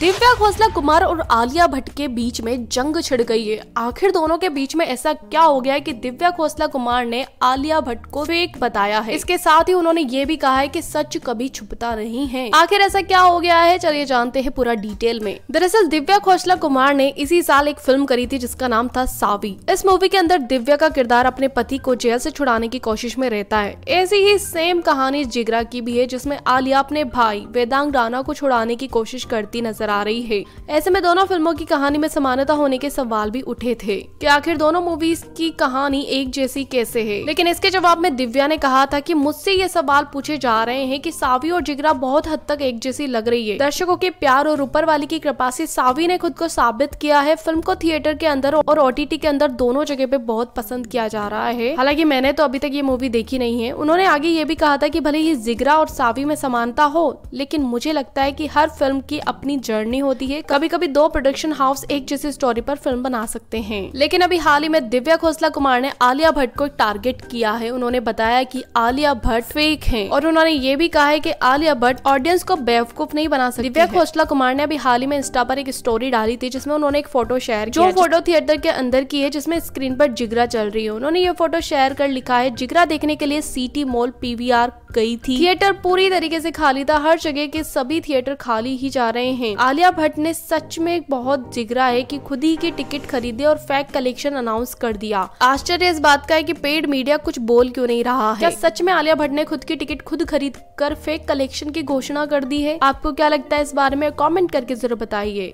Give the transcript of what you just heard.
दिव्या घोसला कुमार और आलिया भट्ट के बीच में जंग छिड़ गई है आखिर दोनों के बीच में ऐसा क्या हो गया है कि दिव्या घोसला कुमार ने आलिया भट्ट को फेक बताया है इसके साथ ही उन्होंने ये भी कहा है कि सच कभी छुपता नहीं है आखिर ऐसा क्या हो गया है चलिए जानते हैं पूरा डिटेल में दरअसल दिव्या घोसला कुमार ने इसी साल एक फिल्म करी थी जिसका नाम था सावी इस मूवी के अंदर दिव्या का किरदार अपने पति को जेल से छुड़ाने की कोशिश में रहता है ऐसी ही सेम कहानी जिगरा की भी है जिसमे आलिया अपने भाई वेदांग राणा को छुड़ाने की कोशिश करती नजर नजर आ रही है ऐसे में दोनों फिल्मों की कहानी में समानता होने के सवाल भी उठे थे कि आखिर दोनों मूवीज की कहानी एक जैसी कैसे है लेकिन इसके जवाब में दिव्या ने कहा था की मुझसे ये सवाल पूछे जा रहे हैं की सावी और जिगरा बहुत हद तक एक जैसी लग रही है दर्शकों के प्यार और ऊपर वाली की कृपा से सावी ने खुद को साबित किया है फिल्म को थिएटर के अंदर और ओटीटी के अंदर दोनों जगह पे बहुत पसंद किया जा रहा है हालांकि मैंने तो अभी तक ये मूवी देखी नहीं है उन्होंने आगे ये भी कहा था की भले ही जिगरा और सावी में समानता हो लेकिन मुझे लगता है की हर फिल्म की अपनी जर्नी जर्नी होती है कभी कभी दो प्रोडक्शन हाउस एक जैसी स्टोरी पर फिल्म बना सकते हैं लेकिन अभी हाल ही में दिव्या खोसला कुमार ने आलिया भट्ट को टारगेट किया है उन्होंने बताया की आलिया भट्ट फेक है और उन्होंने ये भी कहा है की आलिया भट्ट ऑडियंस को बेवकूफ नहीं बना सकती दिव्या खोसला कुमार ने अभी हाल ही में इंस्टा पर एक स्टोरी डाली थी जिसमें उन्होंने एक फोटो शेयर जो फोटो थिएटर के अंदर की है जिसमें स्क्रीन पर जिगरा चल रही है उन्होंने ये फोटो शेयर कर लिखा है जिगरा देखने के लिए सिटी मॉल पीवीआर गई थी थिएटर पूरी तरीके से खाली था हर जगह के सभी थिएटर खाली ही जा रहे हैं आलिया भट्ट ने सच में बहुत जिगरा है कि खुद ही की टिकट खरीदे और फेक कलेक्शन अनाउंस कर दिया आश्चर्य इस बात का है कि पेड मीडिया कुछ बोल क्यों नहीं रहा है क्या सच में आलिया भट्ट ने खुद की टिकट खुद खरीद कर फेक कलेक्शन की घोषणा कर दी है आपको क्या लगता है इस बारे में कॉमेंट करके जरूर बताइए